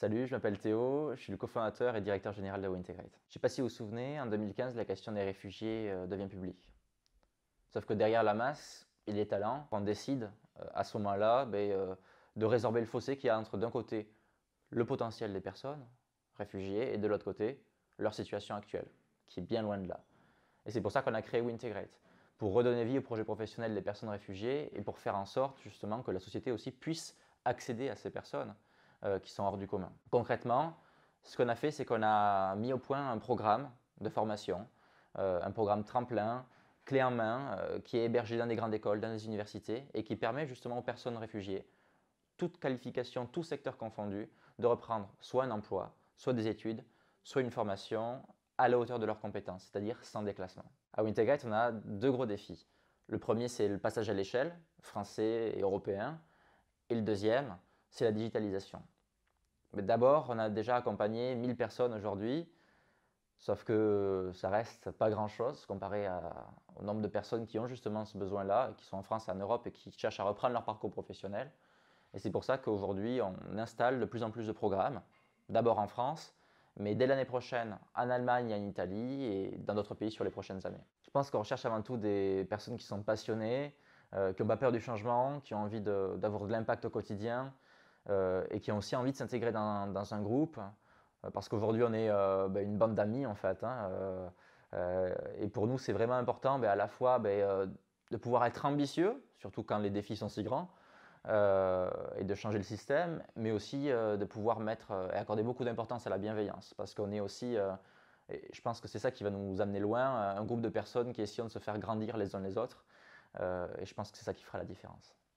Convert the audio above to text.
Salut, je m'appelle Théo, je suis le cofondateur et directeur général de WinTegrate. Je ne sais pas si vous vous souvenez, en 2015, la question des réfugiés euh, devient publique. Sauf que derrière la masse et les talents, on décide euh, à ce moment-là ben, euh, de résorber le fossé qui y a entre d'un côté le potentiel des personnes réfugiées et de l'autre côté leur situation actuelle, qui est bien loin de là. Et c'est pour ça qu'on a créé WinTegrate, pour redonner vie au projet professionnel des personnes réfugiées et pour faire en sorte justement que la société aussi puisse accéder à ces personnes euh, qui sont hors du commun. Concrètement, ce qu'on a fait, c'est qu'on a mis au point un programme de formation, euh, un programme tremplin, clé en main, euh, qui est hébergé dans des grandes écoles, dans des universités, et qui permet justement aux personnes réfugiées, toute qualification, tout secteur confondu, de reprendre soit un emploi, soit des études, soit une formation à la hauteur de leurs compétences, c'est-à-dire sans déclassement. À Wintergate, on a deux gros défis. Le premier, c'est le passage à l'échelle, français et européen. Et le deuxième, c'est la digitalisation. Mais d'abord, on a déjà accompagné 1000 personnes aujourd'hui, sauf que ça reste pas grand-chose comparé au nombre de personnes qui ont justement ce besoin-là, qui sont en France, et en Europe et qui cherchent à reprendre leur parcours professionnel. Et c'est pour ça qu'aujourd'hui, on installe de plus en plus de programmes, d'abord en France, mais dès l'année prochaine en Allemagne, en Italie et dans d'autres pays sur les prochaines années. Je pense qu'on recherche avant tout des personnes qui sont passionnées, euh, qui n'ont pas peur du changement, qui ont envie d'avoir de l'impact au quotidien euh, et qui ont aussi envie de s'intégrer dans, un groupe. Hein. Euh, parce qu'aujourd'hui, on est euh, ben, une bande d'amis, en fait. Hein. et pour nous, c'est vraiment important ben, à la fois ben, de pouvoir être ambitieux, surtout quand les défis sont si grands, et de changer le système, mais aussi de pouvoir mettre et accorder beaucoup d'importance à la bienveillance, parce qu'on est aussi, et je pense que c'est ça qui va nous amener loin, un groupe de personnes qui essayent de se faire grandir les uns les autres, et je pense que c'est ça qui fera la différence.